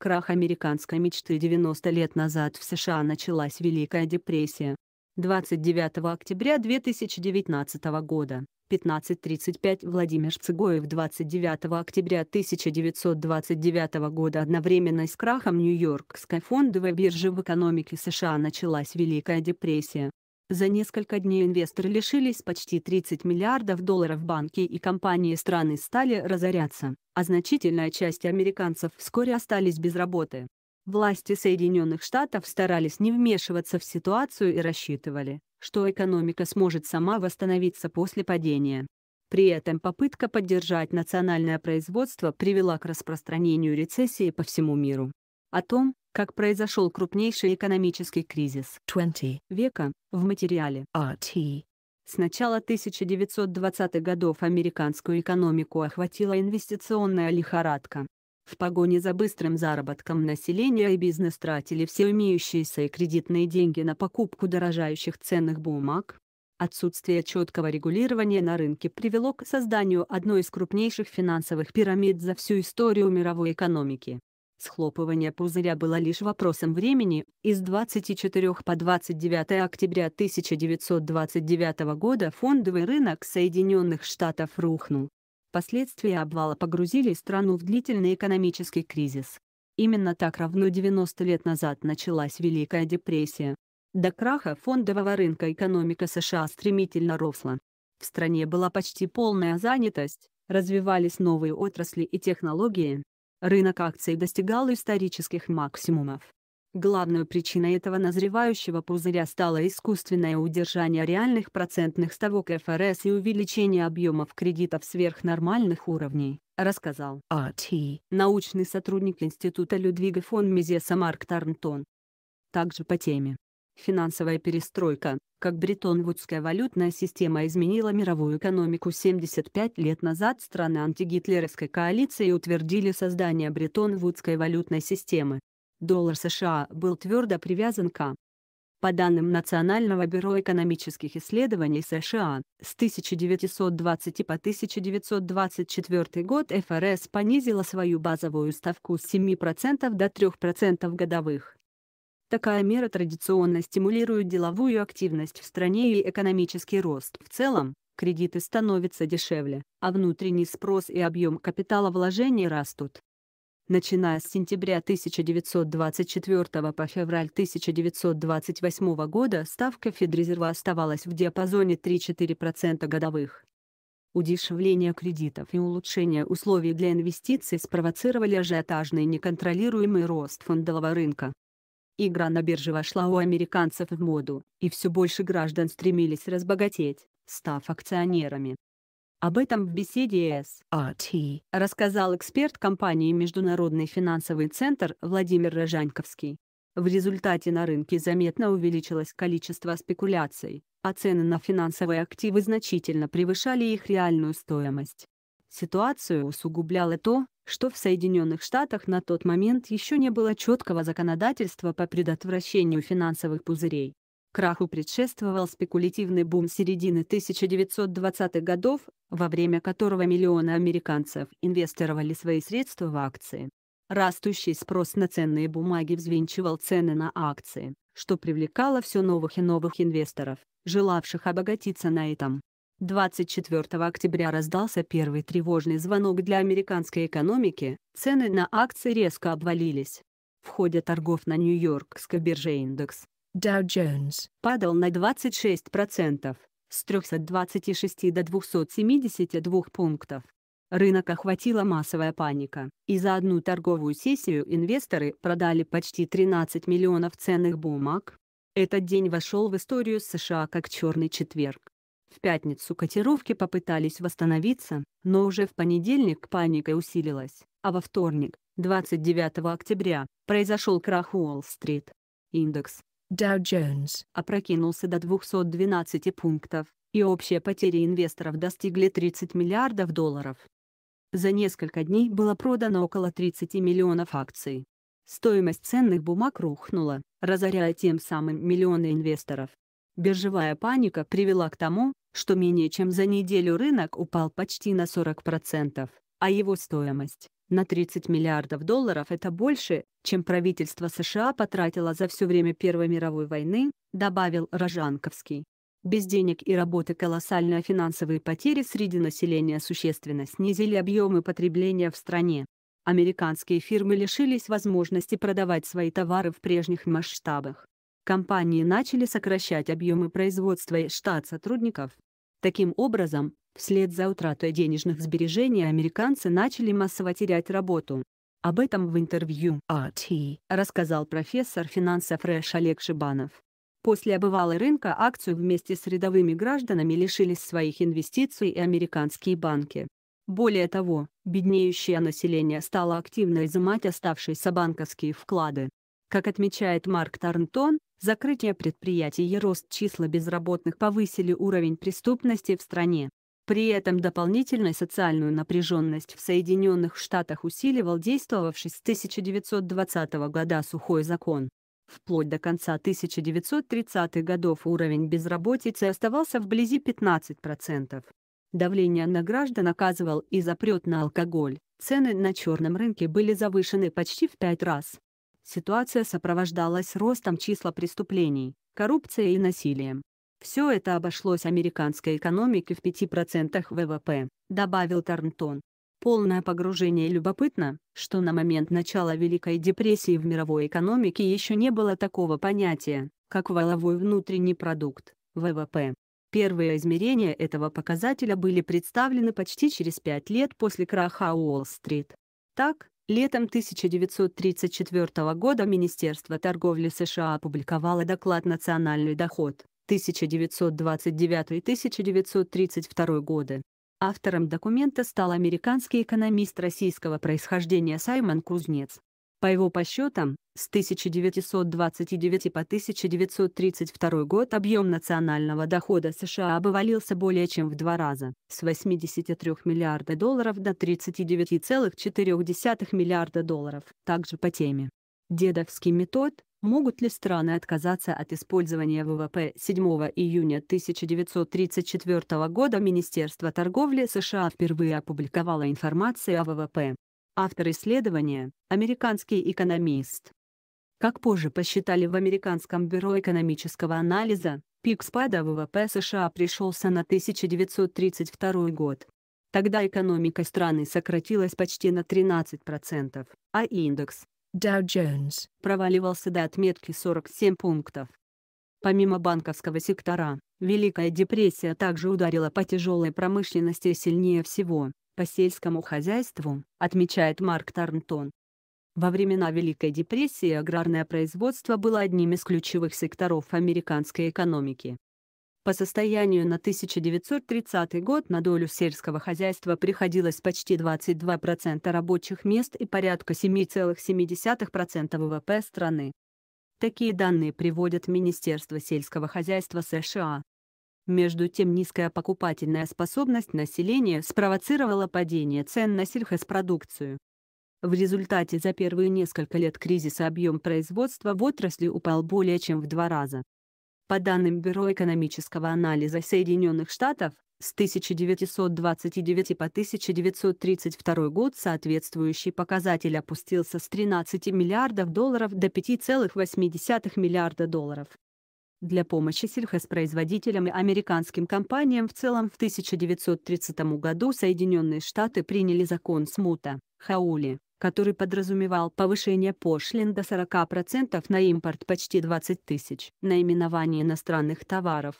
крах американской мечты 90 лет назад в США началась Великая депрессия. 29 октября 2019 года, 15.35 Владимир Цыгоев 29 октября 1929 года одновременно с крахом Нью-Йоркской фондовой биржи в экономике США началась Великая депрессия. За несколько дней инвесторы лишились почти 30 миллиардов долларов банки и компании страны стали разоряться, а значительная часть американцев вскоре остались без работы. Власти Соединенных Штатов старались не вмешиваться в ситуацию и рассчитывали, что экономика сможет сама восстановиться после падения. При этом попытка поддержать национальное производство привела к распространению рецессии по всему миру. О том, как произошел крупнейший экономический кризис 20 века в материале RT. С начала 1920-х годов американскую экономику охватила инвестиционная лихорадка. В погоне за быстрым заработком населения и бизнес тратили все имеющиеся и кредитные деньги на покупку дорожающих ценных бумаг. Отсутствие четкого регулирования на рынке привело к созданию одной из крупнейших финансовых пирамид за всю историю мировой экономики. Схлопывание пузыря было лишь вопросом времени, Из с 24 по 29 октября 1929 года фондовый рынок Соединенных Штатов рухнул. Последствия обвала погрузили страну в длительный экономический кризис. Именно так равно 90 лет назад началась Великая депрессия. До краха фондового рынка экономика США стремительно росла. В стране была почти полная занятость, развивались новые отрасли и технологии, рынок акций достигал исторических максимумов. Главной причиной этого назревающего пузыря стало искусственное удержание реальных процентных ставок ФРС и увеличение объемов кредитов сверхнормальных уровней, рассказал АТ, научный сотрудник Института Людвига фон Мизеса Марк Тарнтон. Также по теме Финансовая перестройка, как бреттон-вудская валютная система изменила мировую экономику 75 лет назад страны антигитлеровской коалиции утвердили создание бреттон-вудской валютной системы. Доллар США был твердо привязан к по данным Национального бюро экономических исследований США, с 1920 по 1924 год ФРС понизила свою базовую ставку с 7% до 3% годовых. Такая мера традиционно стимулирует деловую активность в стране и экономический рост в целом, кредиты становятся дешевле, а внутренний спрос и объем капитала вложений растут. Начиная с сентября 1924 по февраль 1928 года ставка Федрезерва оставалась в диапазоне 3-4% годовых. Удешевление кредитов и улучшение условий для инвестиций спровоцировали ажиотажный неконтролируемый рост фондового рынка, Игра на бирже вошла у американцев в моду, и все больше граждан стремились разбогатеть, став акционерами. Об этом в беседе с SRT а рассказал эксперт компании Международный финансовый центр Владимир Рожаньковский. В результате на рынке заметно увеличилось количество спекуляций, а цены на финансовые активы значительно превышали их реальную стоимость. Ситуацию усугубляло то, что в Соединенных Штатах на тот момент еще не было четкого законодательства по предотвращению финансовых пузырей. Краху предшествовал спекулятивный бум середины 1920-х годов, во время которого миллионы американцев инвестировали свои средства в акции. Растущий спрос на ценные бумаги взвинчивал цены на акции, что привлекало все новых и новых инвесторов, желавших обогатиться на этом. 24 октября раздался первый тревожный звонок для американской экономики, цены на акции резко обвалились. В ходе торгов на Нью-Йоркской бирже индекс Dow Jones падал на 26%, с 326 до 272 пунктов. Рынок охватила массовая паника, и за одну торговую сессию инвесторы продали почти 13 миллионов ценных бумаг. Этот день вошел в историю США как «Черный четверг». В пятницу котировки попытались восстановиться, но уже в понедельник паника усилилась, а во вторник, 29 октября, произошел крах Уолл-стрит. Индекс Dow Jones опрокинулся до 212 пунктов, и общие потери инвесторов достигли 30 миллиардов долларов. За несколько дней было продано около 30 миллионов акций. Стоимость ценных бумаг рухнула, разоряя тем самым миллионы инвесторов. Биржевая паника привела к тому, что менее чем за неделю рынок упал почти на 40%, а его стоимость на 30 миллиардов долларов это больше, чем правительство США потратило за все время Первой мировой войны, добавил Рожанковский. Без денег и работы колоссальные финансовые потери среди населения существенно снизили объемы потребления в стране. Американские фирмы лишились возможности продавать свои товары в прежних масштабах. Компании начали сокращать объемы производства и штат сотрудников. Таким образом, вслед за утратой денежных сбережений американцы начали массово терять работу. Об этом в интервью RT «А рассказал профессор финансов РЭШ Олег Шибанов. После обывалой рынка акцию вместе с рядовыми гражданами лишились своих инвестиций и американские банки. Более того, беднеющее население стало активно изымать оставшиеся банковские вклады. Как отмечает Марк Тарнтон, закрытие предприятий и рост числа безработных повысили уровень преступности в стране. При этом дополнительную социальную напряженность в Соединенных Штатах усиливал действовавший с 1920 года сухой закон. Вплоть до конца 1930-х годов уровень безработицы оставался вблизи 15%. Давление на граждан оказывал и запрет на алкоголь. Цены на черном рынке были завышены почти в пять раз. Ситуация сопровождалась ростом числа преступлений, коррупцией и насилием. Все это обошлось американской экономике в 5% ВВП, добавил Торнтон. Полное погружение любопытно, что на момент начала Великой депрессии в мировой экономике еще не было такого понятия, как валовой внутренний продукт, ВВП. Первые измерения этого показателя были представлены почти через пять лет после краха Уолл-стрит. Так, Летом 1934 года Министерство торговли США опубликовало доклад «Национальный доход» 1929-1932 годы. Автором документа стал американский экономист российского происхождения Саймон Кузнец. По его подсчетам, с 1929 по 1932 год объем национального дохода США обвалился более чем в два раза, с 83 миллиарда долларов до 39,4 миллиарда долларов. Также по теме. Дедовский метод Могут ли страны отказаться от использования ВВП 7 июня 1934 года Министерство торговли США впервые опубликовало информацию о ВВП, Автор исследования – американский экономист. Как позже посчитали в Американском бюро экономического анализа, пик спада ВВП США пришелся на 1932 год. Тогда экономика страны сократилась почти на 13%, а индекс Dow Jones проваливался до отметки 47 пунктов. Помимо банковского сектора, Великая депрессия также ударила по тяжелой промышленности сильнее всего, по сельскому хозяйству, отмечает Марк Тарнтон. Во времена Великой депрессии аграрное производство было одним из ключевых секторов американской экономики. По состоянию на 1930 год на долю сельского хозяйства приходилось почти 22% рабочих мест и порядка 7,7% ВВП страны. Такие данные приводит Министерство сельского хозяйства США. Между тем низкая покупательная способность населения спровоцировала падение цен на сельхозпродукцию. В результате за первые несколько лет кризиса объем производства в отрасли упал более чем в два раза. По данным Бюро экономического анализа Соединенных Штатов, с 1929 по 1932 год соответствующий показатель опустился с 13 миллиардов долларов до 5,8 миллиарда долларов. Для помощи сельхозпроизводителям и американским компаниям в целом в 1930 году Соединенные Штаты приняли закон Смута, Хаули, который подразумевал повышение пошлин до 40% на импорт почти 20 тысяч, наименований иностранных товаров.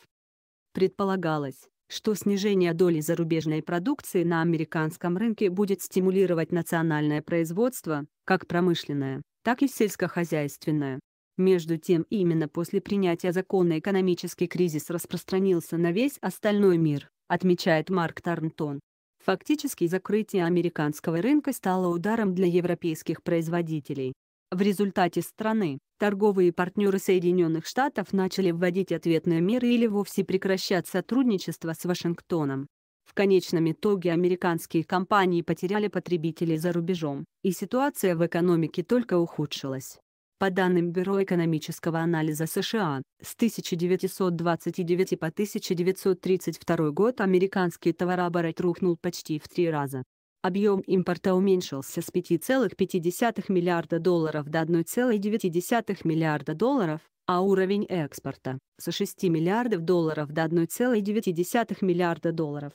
Предполагалось, что снижение доли зарубежной продукции на американском рынке будет стимулировать национальное производство, как промышленное, так и сельскохозяйственное. Между тем, именно после принятия закона экономический кризис распространился на весь остальной мир, отмечает Марк Тарнтон. Фактически закрытие американского рынка стало ударом для европейских производителей, в результате страны торговые партнеры Соединенных Штатов начали вводить ответные меры или вовсе прекращать сотрудничество с Вашингтоном. В конечном итоге американские компании потеряли потребителей за рубежом, и ситуация в экономике только ухудшилась. По данным Бюро экономического анализа США, с 1929 по 1932 год американский товарооборот рухнул почти в три раза объем импорта уменьшился с 5,5 миллиарда долларов до 1,9 миллиарда долларов, а уровень экспорта – с 6 миллиардов долларов до 1,9 миллиарда долларов.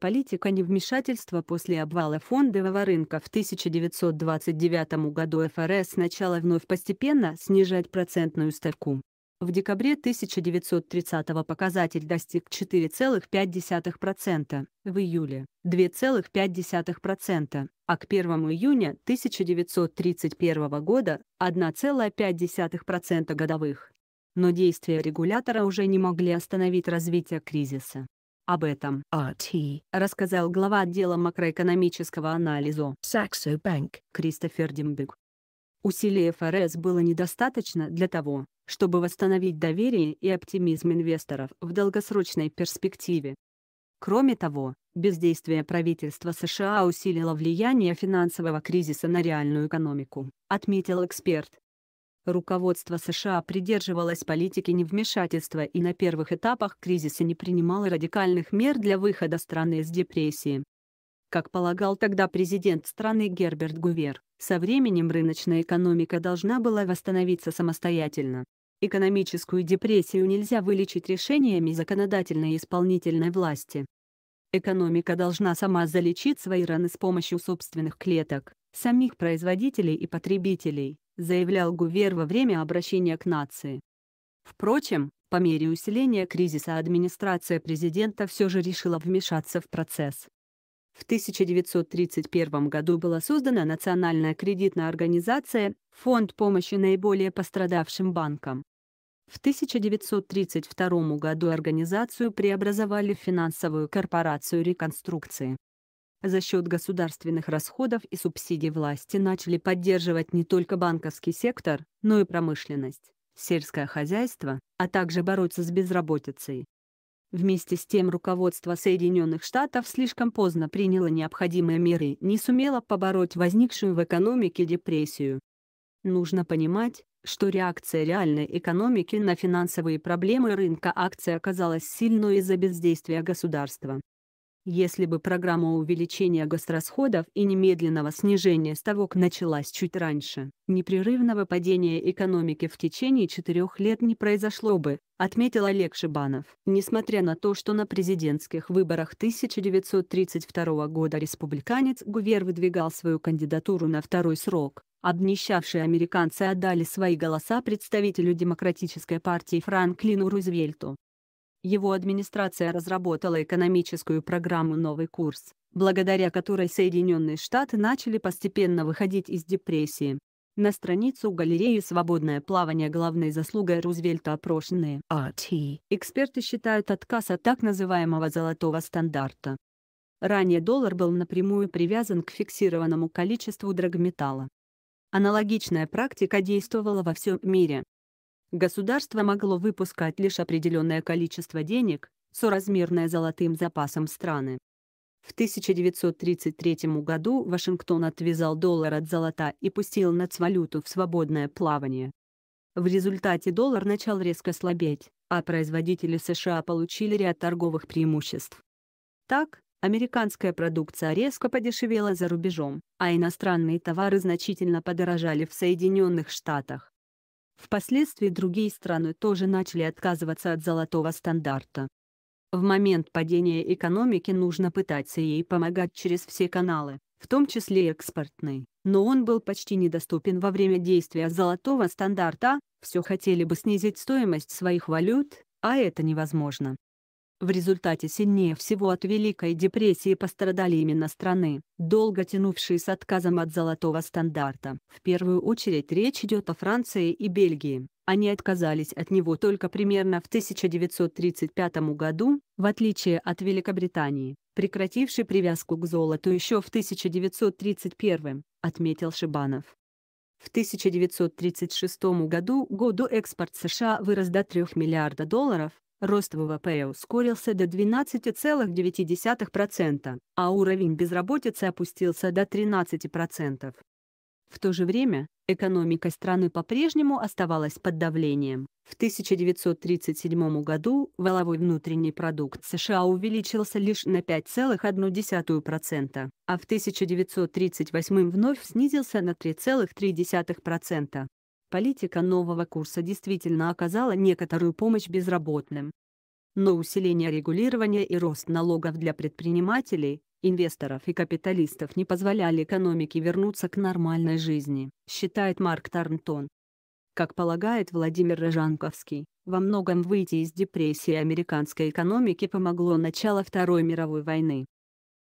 Политика невмешательства после обвала фондового рынка в 1929 году ФРС начала вновь постепенно снижать процентную ставку, в декабре 1930-го показатель достиг 4,5%, в июле – 2,5%, а к 1 июня 1931 года – 1,5% годовых. Но действия регулятора уже не могли остановить развитие кризиса. Об этом RT а рассказал глава отдела макроэкономического анализа Saxo Bank Кристофер Дембек. Усилий ФРС было недостаточно для того, чтобы восстановить доверие и оптимизм инвесторов в долгосрочной перспективе. Кроме того, бездействие правительства США усилило влияние финансового кризиса на реальную экономику, отметил эксперт. Руководство США придерживалось политики невмешательства и на первых этапах кризиса не принимало радикальных мер для выхода страны из депрессии. Как полагал тогда президент страны Герберт Гувер, со временем рыночная экономика должна была восстановиться самостоятельно. Экономическую депрессию нельзя вылечить решениями законодательной и исполнительной власти. Экономика должна сама залечить свои раны с помощью собственных клеток, самих производителей и потребителей, заявлял Гувер во время обращения к нации. Впрочем, по мере усиления кризиса администрация президента все же решила вмешаться в процесс. В 1931 году была создана Национальная кредитная организация, фонд помощи наиболее пострадавшим банкам. В 1932 году организацию преобразовали в финансовую корпорацию реконструкции. За счет государственных расходов и субсидий власти начали поддерживать не только банковский сектор, но и промышленность, сельское хозяйство, а также бороться с безработицей. Вместе с тем руководство Соединенных Штатов слишком поздно приняло необходимые меры и не сумело побороть возникшую в экономике депрессию. Нужно понимать, что реакция реальной экономики на финансовые проблемы рынка акций оказалась сильной из-за бездействия государства. Если бы программа увеличения госрасходов и немедленного снижения ставок началась чуть раньше, непрерывного падения экономики в течение четырех лет не произошло бы, отметил Олег Шибанов. Несмотря на то, что на президентских выборах 1932 года республиканец Гувер выдвигал свою кандидатуру на второй срок, Обнищавшие американцы отдали свои голоса представителю Демократической партии Франклину Рузвельту. Его администрация разработала экономическую программу «Новый курс», благодаря которой Соединенные Штаты начали постепенно выходить из депрессии. На страницу галереи «Свободное плавание» главной заслугой Рузвельта опрошенные АТ. Эксперты считают отказ от так называемого «золотого стандарта». Ранее доллар был напрямую привязан к фиксированному количеству драгметалла. Аналогичная практика действовала во всем мире. Государство могло выпускать лишь определенное количество денег, соразмерное золотым запасом страны. В 1933 году Вашингтон отвязал доллар от золота и пустил нацвалюту в свободное плавание. В результате доллар начал резко слабеть, а производители США получили ряд торговых преимуществ. Так, Американская продукция резко подешевела за рубежом, а иностранные товары значительно подорожали в Соединенных Штатах. Впоследствии другие страны тоже начали отказываться от золотого стандарта. В момент падения экономики нужно пытаться ей помогать через все каналы, в том числе и экспортный, но он был почти недоступен во время действия золотого стандарта, все хотели бы снизить стоимость своих валют, а это невозможно. В результате сильнее всего от Великой депрессии пострадали именно страны, долго тянувшие с отказом от золотого стандарта. В первую очередь речь идет о Франции и Бельгии. Они отказались от него только примерно в 1935 году, в отличие от Великобритании, прекратившей привязку к золоту еще в 1931, отметил Шибанов. В 1936 году году экспорт США вырос до 3 миллиарда долларов, Рост ВВП ускорился до 12,9%, а уровень безработицы опустился до 13%. В то же время, экономика страны по-прежнему оставалась под давлением. В 1937 году валовой внутренний продукт США увеличился лишь на 5,1%, а в 1938 вновь снизился на 3,3%. Политика нового курса действительно оказала некоторую помощь безработным. Но усиление регулирования и рост налогов для предпринимателей, инвесторов и капиталистов не позволяли экономике вернуться к нормальной жизни, считает Марк Тарнтон. Как полагает Владимир Рыжанковский, во многом выйти из депрессии американской экономики помогло начало Второй мировой войны.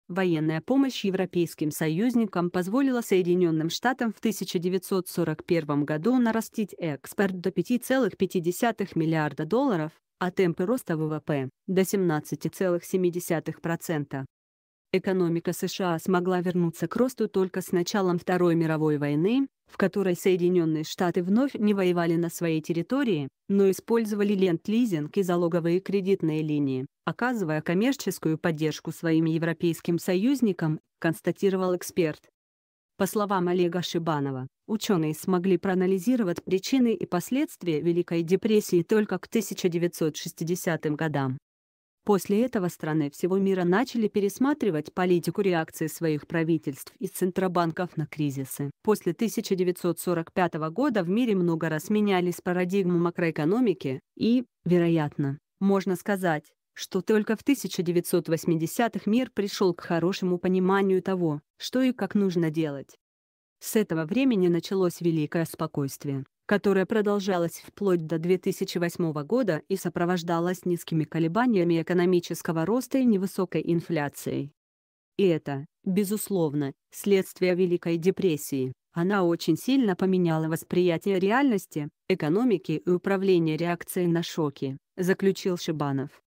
Военная помощь европейским союзникам позволила Соединенным Штатам в 1941 году нарастить экспорт до 5,5 миллиарда долларов, а темпы роста ВВП – до 17,7%. Экономика США смогла вернуться к росту только с началом Второй мировой войны, в которой Соединенные Штаты вновь не воевали на своей территории, но использовали ленд-лизинг и залоговые кредитные линии, оказывая коммерческую поддержку своим европейским союзникам, констатировал эксперт. По словам Олега Шибанова, ученые смогли проанализировать причины и последствия Великой депрессии только к 1960 годам. После этого страны всего мира начали пересматривать политику реакции своих правительств и центробанков на кризисы. После 1945 года в мире много раз менялись парадигмы макроэкономики и, вероятно, можно сказать, что только в 1980-х мир пришел к хорошему пониманию того, что и как нужно делать. С этого времени началось великое спокойствие, которая продолжалась вплоть до 2008 года и сопровождалась низкими колебаниями экономического роста и невысокой инфляцией. И это, безусловно, следствие Великой депрессии. Она очень сильно поменяла восприятие реальности, экономики и управление реакцией на шоки, заключил Шибанов.